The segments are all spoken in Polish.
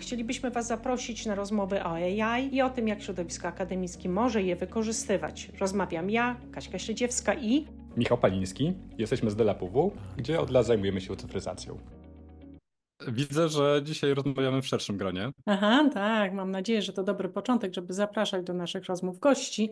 chcielibyśmy Was zaprosić na rozmowy o AI e i o tym, jak środowisko akademickie może je wykorzystywać. Rozmawiam ja, Kaśka Śledziewska i Michał Paliński. Jesteśmy z DelaPW, gdzie od lat zajmujemy się cyfryzacją. Widzę, że dzisiaj rozmawiamy w szerszym gronie. Aha, tak. Mam nadzieję, że to dobry początek, żeby zapraszać do naszych rozmów gości.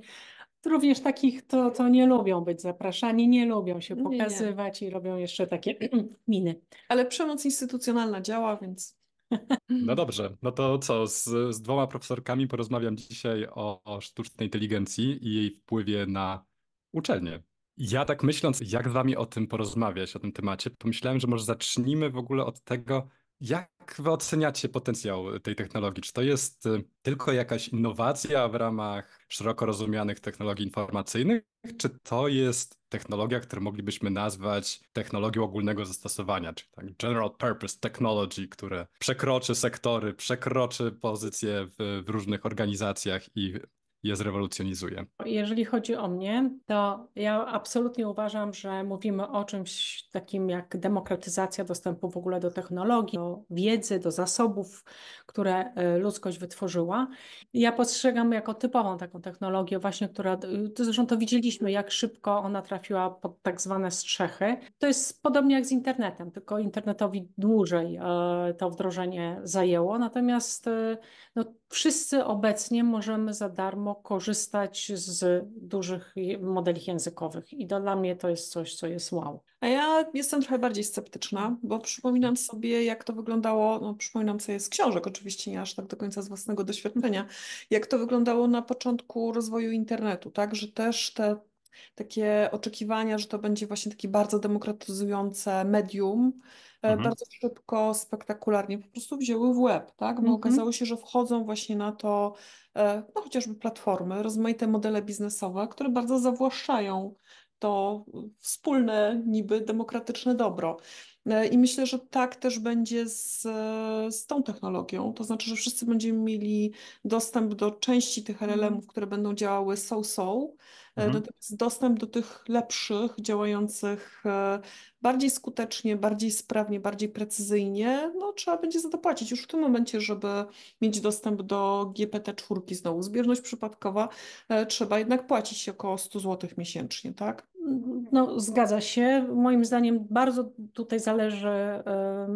Również takich, to, to nie lubią być zapraszani, nie lubią się pokazywać nie, nie. i robią jeszcze takie miny. Ale przemoc instytucjonalna działa, więc no mm. dobrze, no to co, z, z dwoma profesorkami porozmawiam dzisiaj o, o sztucznej inteligencji i jej wpływie na uczelnie. Ja tak myśląc, jak z wami o tym porozmawiać, o tym temacie, pomyślałem, że może zacznijmy w ogóle od tego, jak wy oceniacie potencjał tej technologii? Czy to jest y, tylko jakaś innowacja w ramach szeroko rozumianych technologii informacyjnych, czy to jest technologia, którą moglibyśmy nazwać technologią ogólnego zastosowania, czyli tak general purpose technology, które przekroczy sektory, przekroczy pozycje w, w różnych organizacjach i je zrewolucjonizuje. Jeżeli chodzi o mnie, to ja absolutnie uważam, że mówimy o czymś takim jak demokratyzacja dostępu w ogóle do technologii, do wiedzy, do zasobów, które e, ludzkość wytworzyła. Ja postrzegam jako typową taką technologię, właśnie która, e, zresztą to widzieliśmy, jak szybko ona trafiła pod tak zwane strzechy. To jest podobnie jak z internetem, tylko internetowi dłużej e, to wdrożenie zajęło. Natomiast no, wszyscy obecnie możemy za darmo korzystać z dużych modeli językowych i dla mnie to jest coś, co jest wow. A ja jestem trochę bardziej sceptyczna, bo przypominam sobie, jak to wyglądało, no przypominam sobie z książek, oczywiście nie aż tak do końca z własnego doświadczenia, jak to wyglądało na początku rozwoju internetu, tak, że też te takie oczekiwania, że to będzie właśnie takie bardzo demokratyzujące medium, E, mhm. bardzo szybko, spektakularnie po prostu wzięły w łeb, tak? bo mhm. okazało się, że wchodzą właśnie na to e, no, chociażby platformy, rozmaite modele biznesowe, które bardzo zawłaszczają to wspólne, niby demokratyczne dobro. E, I myślę, że tak też będzie z, z tą technologią. To znaczy, że wszyscy będziemy mieli dostęp do części tych mhm. LLM-ów, które będą działały so-so, e, mhm. natomiast dostęp do tych lepszych, działających e, bardziej skutecznie, bardziej sprawnie, bardziej precyzyjnie, no trzeba będzie za to płacić już w tym momencie, żeby mieć dostęp do GPT-4, znowu zbieżność przypadkowa, trzeba jednak płacić około 100 zł miesięcznie, tak? No, zgadza się. Moim zdaniem bardzo tutaj zależy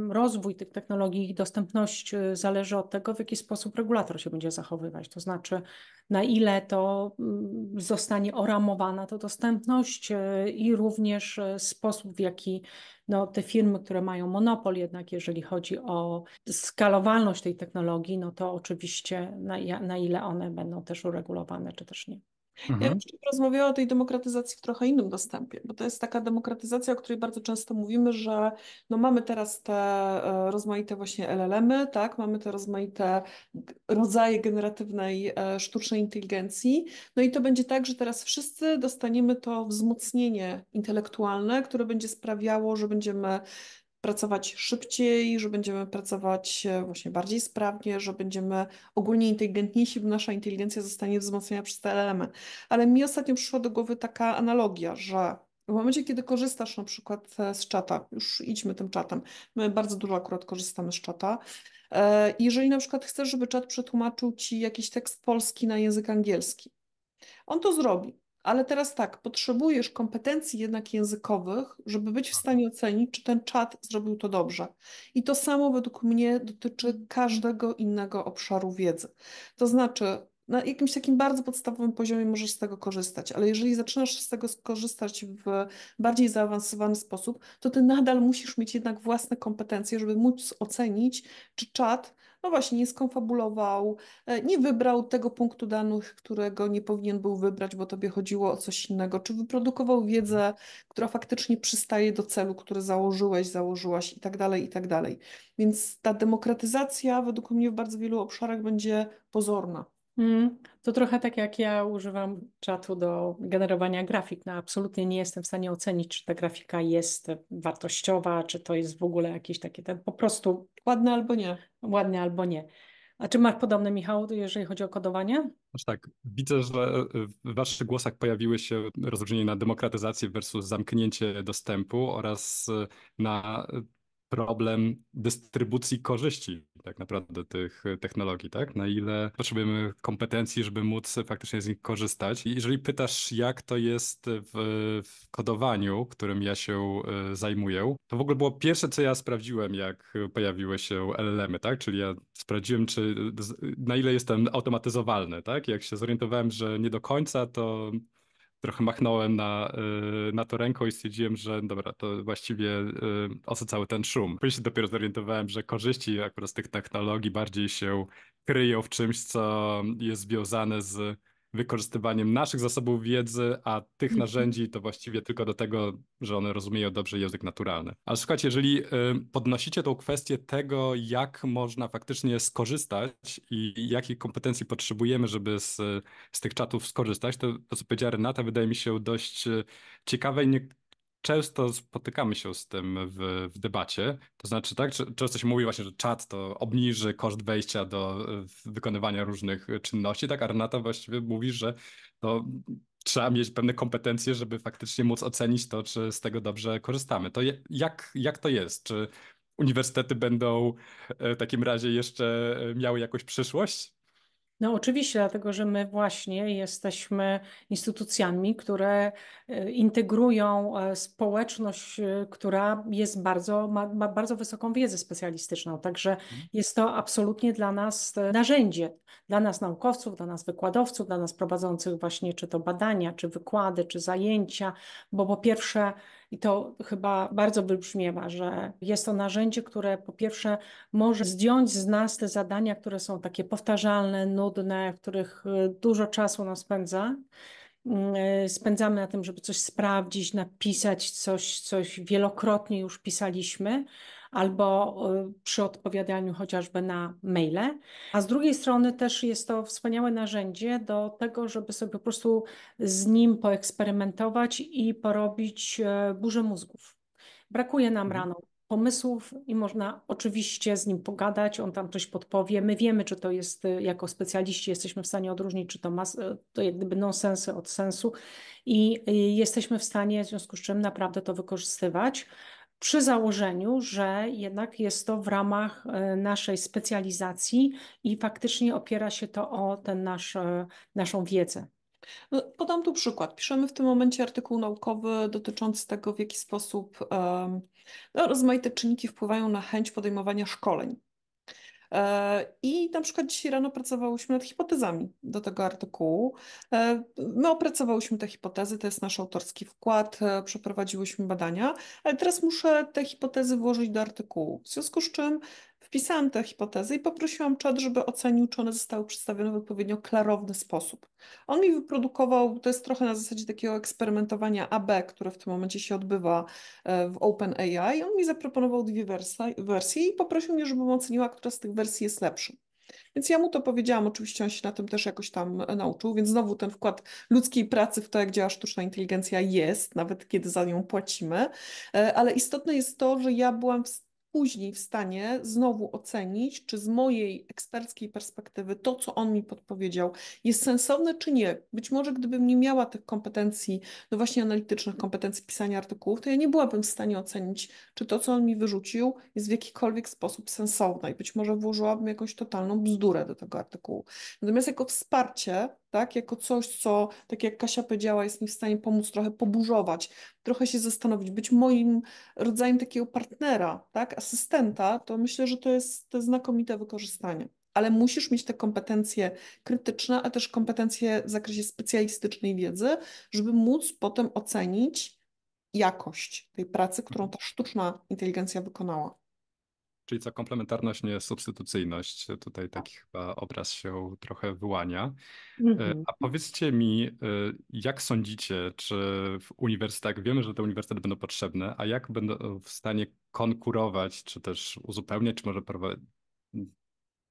rozwój tych technologii, ich dostępność y, zależy od tego, w jaki sposób regulator się będzie zachowywać. To znaczy, na ile to mm, zostanie oramowana ta dostępność y, i również y, sposób, w jaki no, te firmy, które mają monopol, jednak jeżeli chodzi o skalowalność tej technologii, no to oczywiście na, na ile one będą też uregulowane, czy też nie. Mhm. Ja bym rozmawiała o tej demokratyzacji w trochę innym dostępie, bo to jest taka demokratyzacja, o której bardzo często mówimy, że no mamy teraz te e, rozmaite właśnie LLM-y, tak? mamy te rozmaite rodzaje generatywnej e, sztucznej inteligencji, no i to będzie tak, że teraz wszyscy dostaniemy to wzmocnienie intelektualne, które będzie sprawiało, że będziemy pracować szybciej, że będziemy pracować e, właśnie bardziej sprawnie, że będziemy ogólnie inteligentniejsi, bo nasza inteligencja zostanie wzmocniona przez te elementy. Ale mi ostatnio przyszła do głowy taka analogia, że w momencie, kiedy korzystasz na przykład e, z czata, już idźmy tym czatem, my bardzo dużo akurat korzystamy z czata, e, jeżeli na przykład chcesz, żeby czat przetłumaczył ci jakiś tekst polski na język angielski, on to zrobi. Ale teraz tak, potrzebujesz kompetencji jednak językowych, żeby być w stanie ocenić, czy ten czat zrobił to dobrze. I to samo według mnie dotyczy każdego innego obszaru wiedzy. To znaczy, na jakimś takim bardzo podstawowym poziomie możesz z tego korzystać, ale jeżeli zaczynasz z tego skorzystać w bardziej zaawansowany sposób, to ty nadal musisz mieć jednak własne kompetencje, żeby móc ocenić, czy czat no właśnie, nie skonfabulował, e, nie wybrał tego punktu danych, którego nie powinien był wybrać, bo tobie chodziło o coś innego, czy wyprodukował wiedzę, która faktycznie przystaje do celu, który założyłeś, założyłaś i tak dalej, i tak dalej. Więc ta demokratyzacja według mnie w bardzo wielu obszarach będzie pozorna. Mm, to trochę tak jak ja używam czatu do generowania grafik. No, absolutnie nie jestem w stanie ocenić, czy ta grafika jest wartościowa, czy to jest w ogóle jakieś takie ten po prostu ładne, albo nie, ładne, albo nie. A czy masz podobne, Michał, jeżeli chodzi o kodowanie? tak, widzę, że w waszych głosach pojawiły się rozróżnienia na demokratyzację versus zamknięcie dostępu oraz na problem dystrybucji korzyści tak naprawdę tych technologii, tak? Na ile potrzebujemy kompetencji, żeby móc faktycznie z nich korzystać. I jeżeli pytasz, jak to jest w, w kodowaniu, którym ja się e, zajmuję, to w ogóle było pierwsze, co ja sprawdziłem, jak pojawiły się LLM-y, tak? Czyli ja sprawdziłem, czy na ile jestem automatyzowalny, tak? Jak się zorientowałem, że nie do końca, to trochę machnąłem na, y, na to ręką i stwierdziłem, że dobra, to właściwie y, o co cały ten szum. Później się dopiero zorientowałem, że korzyści akurat z tych technologii bardziej się kryją w czymś, co jest związane z wykorzystywaniem naszych zasobów wiedzy, a tych mhm. narzędzi to właściwie tylko do tego, że one rozumieją dobrze język naturalny. Ale słuchajcie, jeżeli y, podnosicie tą kwestię tego, jak można faktycznie skorzystać i jakich kompetencji potrzebujemy, żeby z, z tych czatów skorzystać, to, to co powiedziała Renata, wydaje mi się dość y, ciekawe i nie, często spotykamy się z tym w, w debacie. To znaczy, tak, często się mówi właśnie, że czat to obniży koszt wejścia do wykonywania różnych czynności, tak? Arnata właściwie mówi, że to trzeba mieć pewne kompetencje, żeby faktycznie móc ocenić to, czy z tego dobrze korzystamy. To jak, jak to jest? Czy uniwersytety będą e, w takim razie jeszcze miały jakąś przyszłość? No oczywiście, dlatego że my właśnie jesteśmy instytucjami, które e, integrują e, społeczność, e, która jest bardzo, ma, ma bardzo wysoką wiedzę specjalistyczną. Także mhm. jest to absolutnie dla nas narzędzie, dla nas naukowców, dla nas wykładowców, dla nas prowadzących właśnie czy to badania, czy wykłady, czy zajęcia, bo po pierwsze, i to chyba bardzo wybrzmiewa, że jest to narzędzie, które po pierwsze może zdjąć z nas te zadania, które są takie powtarzalne, nudne, popołudne, w których e, dużo czasu nas spędza. Mm, e, spędzamy na tym, żeby coś sprawdzić, napisać coś, coś wielokrotnie już pisaliśmy, albo e, przy odpowiadaniu chociażby na maile. A z drugiej strony też jest to wspaniałe narzędzie do tego, żeby sobie po prostu z nim poeksperymentować i porobić burzę mózgów. Brakuje nam mhm. rano pomysłów i można oczywiście z nim pogadać, on tam coś podpowie. My wiemy, czy to jest, y, jako specjaliści jesteśmy w stanie odróżnić, czy to ma y, to jak gdyby nonsensy od sensu i y, jesteśmy w stanie w związku z czym naprawdę to wykorzystywać przy założeniu, że jednak jest to w ramach naszej specjalizacji i faktycznie opiera się to o tę nasz, naszą wiedzę. No, podam tu przykład. Piszemy w tym momencie artykuł naukowy dotyczący tego, w jaki sposób no, rozmaite czynniki wpływają na chęć podejmowania szkoleń. E, I na przykład dzisiaj rano pracowałyśmy nad hipotezami do tego artykułu. E, my opracowałyśmy te hipotezy, to jest nasz autorski wkład, e, przeprowadziłyśmy badania, ale teraz muszę te hipotezy włożyć do artykułu. W związku z czym Wpisałam te hipotezy i poprosiłam czat, żeby ocenił, czy one zostały przedstawione w odpowiednio klarowny sposób. On mi wyprodukował, to jest trochę na zasadzie takiego eksperymentowania AB, które w tym momencie się odbywa e, w OpenAI. On mi zaproponował dwie wersje i poprosił mnie, żebym oceniła, która z tych wersji jest lepsza. Więc ja mu to powiedziałam, oczywiście on się na tym też jakoś tam e, nauczył, więc znowu ten wkład ludzkiej pracy w to, jak działa sztuczna inteligencja jest, nawet kiedy za nią płacimy, e, ale istotne jest to, że ja byłam w później w stanie znowu ocenić, czy z mojej eksperckiej perspektywy to, co on mi podpowiedział, jest sensowne, czy nie. Być może gdybym nie miała tych kompetencji, no właśnie analitycznych kompetencji pisania artykułów, to ja nie byłabym w stanie ocenić, czy to, co on mi wyrzucił, jest w jakikolwiek sposób sensowne i być może włożyłabym jakąś totalną bzdurę do tego artykułu. Natomiast jako wsparcie tak? Jako coś, co, tak jak Kasia powiedziała, jest mi w stanie pomóc trochę poburzować, trochę się zastanowić, być moim rodzajem takiego partnera, tak? Asystenta, to myślę, że to jest, to jest znakomite wykorzystanie. Ale musisz mieć te kompetencje krytyczne, a też kompetencje w zakresie specjalistycznej wiedzy, żeby móc potem ocenić jakość tej pracy, którą ta sztuczna inteligencja wykonała. Czyli co komplementarność, nie substytucyjność. Tutaj tak. taki chyba obraz się trochę wyłania. E, mhm. A powiedzcie mi, e, jak sądzicie, czy w uniwersytetach, wiemy, że te uniwersytety będą potrzebne, a jak będą w stanie konkurować, czy też uzupełniać, czy może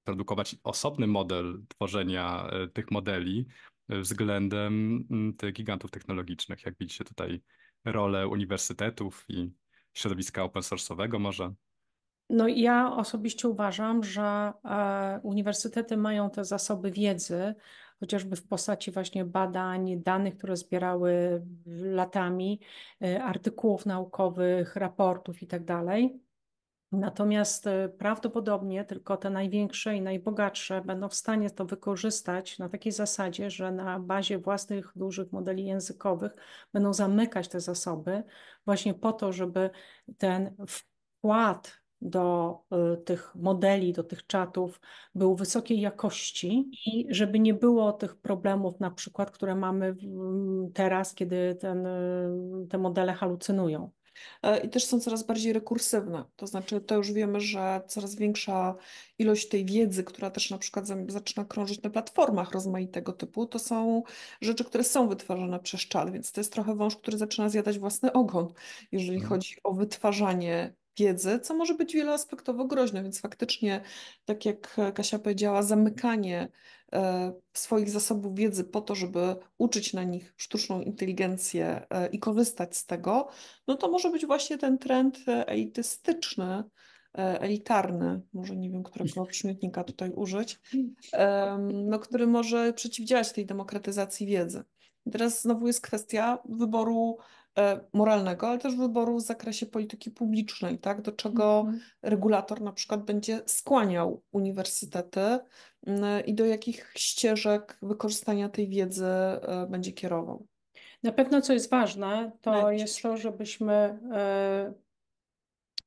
produkować osobny model tworzenia e, tych modeli względem mm, tych gigantów technologicznych? Jak widzicie tutaj rolę uniwersytetów i środowiska open source'owego może? No ja osobiście uważam, że e, uniwersytety mają te zasoby wiedzy, chociażby w postaci właśnie badań, danych, które zbierały latami, e, artykułów naukowych, raportów itd. Tak Natomiast e, prawdopodobnie tylko te największe i najbogatsze będą w stanie to wykorzystać na takiej zasadzie, że na bazie własnych dużych modeli językowych będą zamykać te zasoby właśnie po to, żeby ten wkład do y, tych modeli, do tych czatów był wysokiej jakości i żeby nie było tych problemów, na przykład, które mamy mm, teraz, kiedy ten, y, te modele halucynują. E, I też są coraz bardziej rekursywne, to znaczy to już wiemy, że coraz większa ilość tej wiedzy, która też na przykład zaczyna krążyć na platformach rozmaitego typu, to są rzeczy, które są wytwarzane przez czat, więc to jest trochę wąż, który zaczyna zjadać własny ogon, jeżeli mhm. chodzi o wytwarzanie wiedzy, co może być wieloaspektowo groźne, więc faktycznie, tak jak Kasia powiedziała, zamykanie e, swoich zasobów wiedzy po to, żeby uczyć na nich sztuczną inteligencję e, i korzystać z tego, no to może być właśnie ten trend e, elitystyczny, elitarny, może nie wiem, którego przymiotnika tutaj użyć, no, który może przeciwdziałać tej demokratyzacji wiedzy. I teraz znowu jest kwestia wyboru E, moralnego, ale też wyboru w zakresie polityki publicznej, tak, do czego mhm. regulator na przykład będzie skłaniał uniwersytety mm, i do jakich ścieżek wykorzystania tej wiedzy e, będzie kierował. Na pewno, co jest ważne, to Najpierw. jest to, żebyśmy e,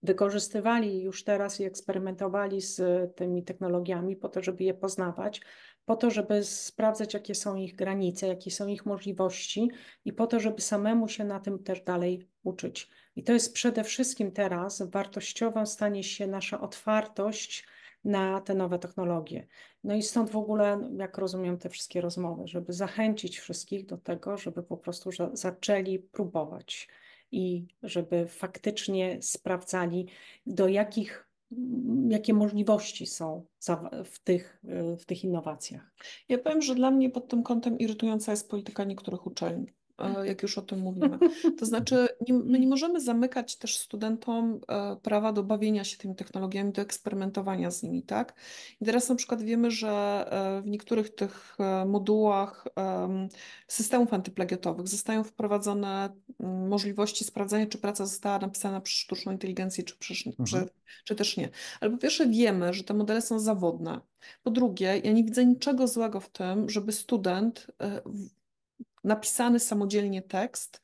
wykorzystywali już teraz i eksperymentowali z tymi technologiami po to, żeby je poznawać, po to, żeby sprawdzać, jakie są ich granice, jakie są ich możliwości i po to, żeby samemu się na tym też dalej uczyć. I to jest przede wszystkim teraz wartościową stanie się nasza otwartość na te nowe technologie. No i stąd w ogóle, jak rozumiem, te wszystkie rozmowy, żeby zachęcić wszystkich do tego, żeby po prostu zaczęli próbować i żeby faktycznie sprawdzali, do jakich jakie możliwości są w tych, w tych innowacjach. Ja powiem, że dla mnie pod tym kątem irytująca jest polityka niektórych uczelni. E, mhm. jak już o tym mówimy. To znaczy, my nie możemy zamykać też studentom e, prawa do bawienia się tymi technologiami, do eksperymentowania z nimi, tak? I teraz na przykład wiemy, że e, w niektórych tych modułach systemów antyplagiatowych zostają wprowadzone mm, możliwości sprawdzania, czy praca została napisana przez sztuczną inteligencję, czy, przy, mhm. czy, czy też nie. Ale po pierwsze wiemy, że te modele są zawodne. Po drugie, ja nie widzę niczego złego w tym, żeby student napisany samodzielnie tekst,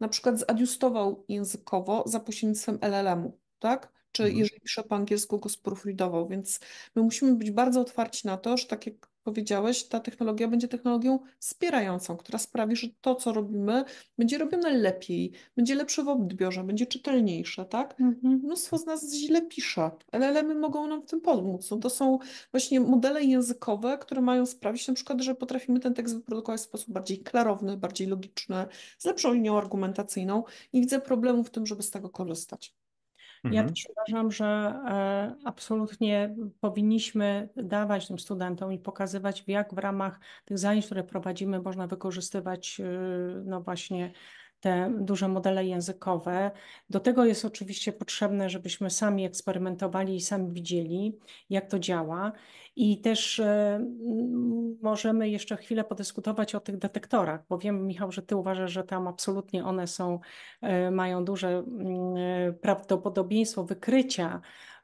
na przykład zadiustował językowo za pośrednictwem LLM-u, tak? Czy mhm. jeżeli pisze po angielsku, go sproofreadował, więc my musimy być bardzo otwarci na to, że tak jak powiedziałeś, ta technologia będzie technologią wspierającą, która sprawi, że to, co robimy, będzie robione lepiej, będzie lepsze w odbiorze, będzie czytelniejsze, tak? Mhm. Mnóstwo z nas źle pisze, llm mogą nam w tym pomóc. No to są właśnie modele językowe, które mają sprawić na przykład, że potrafimy ten tekst wyprodukować w sposób bardziej klarowny, bardziej logiczny, z lepszą linią argumentacyjną Nie widzę problemu w tym, żeby z tego korzystać. Ja mhm. też uważam, że e, absolutnie powinniśmy dawać tym studentom i pokazywać, jak w ramach tych zajęć, które prowadzimy, można wykorzystywać y, no właśnie te duże modele językowe. Do tego jest oczywiście potrzebne, żebyśmy sami eksperymentowali i sami widzieli, jak to działa. I też e, możemy jeszcze chwilę podyskutować o tych detektorach, bo wiem, Michał, że ty uważasz, że tam absolutnie one są, e, mają duże mm, e, prawdopodobieństwo wykrycia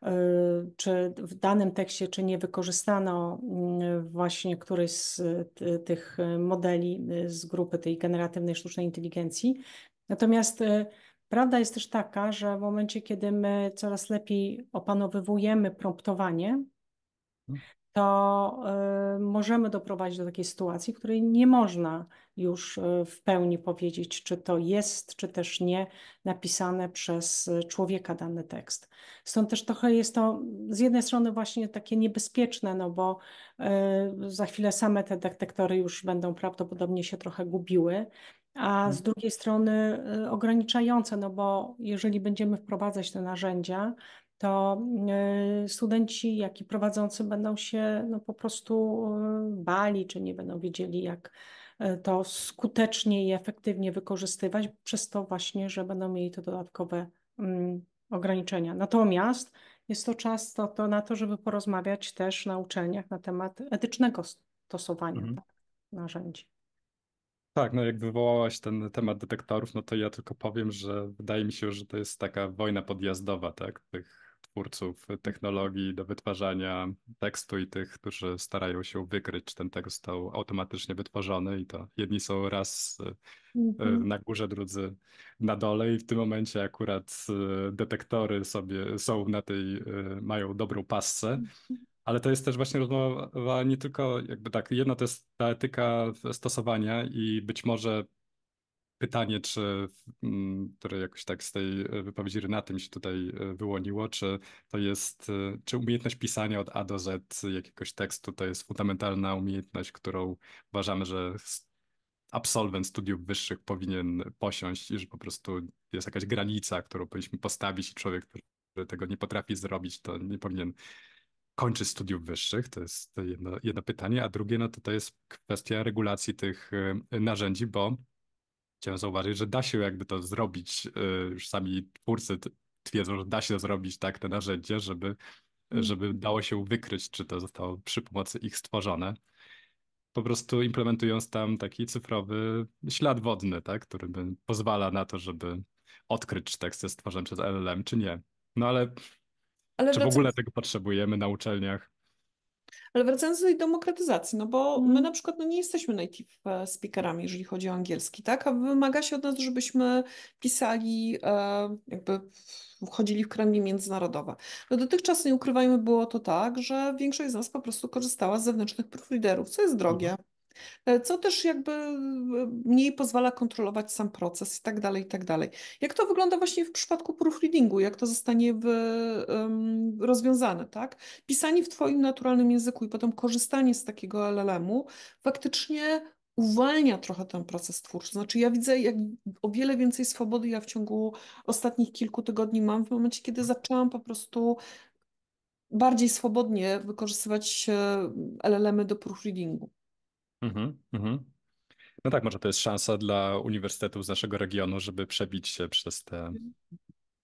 Y, czy w danym tekście, czy nie wykorzystano mm, właśnie któryś z tych modeli y, z grupy tej generatywnej sztucznej inteligencji. Natomiast y, prawda jest też taka, że w momencie, kiedy my coraz lepiej opanowywujemy promptowanie, mhm to y, możemy doprowadzić do takiej sytuacji, w której nie można już y, w pełni powiedzieć, czy to jest, czy też nie napisane przez człowieka dany tekst. Stąd też trochę jest to z jednej strony właśnie takie niebezpieczne, no bo y, za chwilę same te detektory już będą prawdopodobnie się trochę gubiły, a z mhm. drugiej strony ograniczające, no bo jeżeli będziemy wprowadzać te narzędzia, to e, studenci, jak i prowadzący będą się no, po prostu e, bali, czy nie będą wiedzieli, jak e, to skutecznie i efektywnie wykorzystywać, przez to właśnie, że będą mieli te dodatkowe mm, ograniczenia. Natomiast jest to czas to, to na to, żeby porozmawiać też na uczelniach na temat etycznego stosowania mhm. tak, narzędzi. Tak, no jak wywołałaś ten temat detektorów, no to ja tylko powiem, że wydaje mi się, że to jest taka wojna podjazdowa, tak? Tych twórców technologii do wytwarzania tekstu i tych, którzy starają się wykryć, czy ten tekst został automatycznie wytworzony i to jedni są raz e, mhm. na górze, drudzy na dole i w tym momencie akurat e, detektory sobie są na tej, e, mają dobrą pasce. Ale to jest też właśnie rozmowa nie tylko jakby tak, jedna to jest ta etyka stosowania i być może pytanie, czy, mm, które jakoś tak z tej e, wypowiedzi Renaty mi się tutaj e, wyłoniło, czy to jest, e, czy umiejętność pisania od A do Z jakiegoś tekstu to jest fundamentalna umiejętność, którą uważamy, że absolwent studiów wyższych powinien posiąść i że po prostu jest jakaś granica, którą powinniśmy postawić i człowiek, który tego nie potrafi zrobić, to nie powinien kończyć studiów wyższych? To jest jedno, jedno, pytanie. A drugie, no to, to jest kwestia regulacji tych narzędzi, bo chciałem zauważyć, że da się jakby to zrobić. Y, już sami twórcy twierdzą, że da się zrobić tak te narzędzie, żeby, mm. żeby dało się wykryć, czy to zostało przy pomocy ich stworzone. Po prostu implementując tam taki cyfrowy ślad wodny, tak, który pozwala na to, żeby odkryć, czy tekst jest stworzony przez LLM, czy nie. No ale, ale czy w ogóle tego potrzebujemy na uczelniach? Ale wracając do tej demokratyzacji, no bo mm. my mhm. na przykład no nie jesteśmy native e, speakerami, jeżeli chodzi o angielski, tak? A wymaga się od nas, żebyśmy pisali, e, jakby wchodzili w kręgi międzynarodowe. No dotychczas, nie ukrywajmy, było to tak, że większość z nas po prostu korzystała z zewnętrznych proofreaderów, co jest drogie. Mm. E, co też jakby e, mniej pozwala kontrolować sam proces i tak dalej, i tak dalej. Jak to wygląda właśnie w przypadku proofreadingu, jak to zostanie w, um, rozwiązane, tak? Pisanie w Twoim naturalnym języku i potem korzystanie z takiego LLM-u faktycznie uwalnia trochę ten proces twórczy. Znaczy ja widzę jak o wiele więcej swobody ja w ciągu ostatnich kilku tygodni mam w momencie, kiedy zaczęłam po prostu bardziej swobodnie wykorzystywać LLM-y do proofreadingu. Mhm, mhm. No tak, może to jest szansa dla uniwersytetów z naszego regionu, żeby przebić się przez te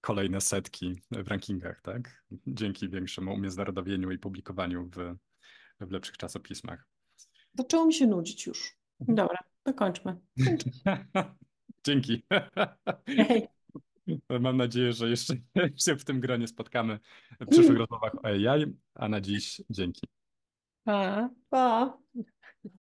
kolejne setki w rankingach, tak? Dzięki większemu umiędzynarodowieniu i publikowaniu w, w lepszych czasopismach. Zaczęło mi się nudzić już. Mhm. Dobra, dokończmy. Dzięki. Hej. Mam nadzieję, że jeszcze się w tym gronie spotkamy w przyszłych rozmowach o AI, a na dziś dzięki. Pa. pa.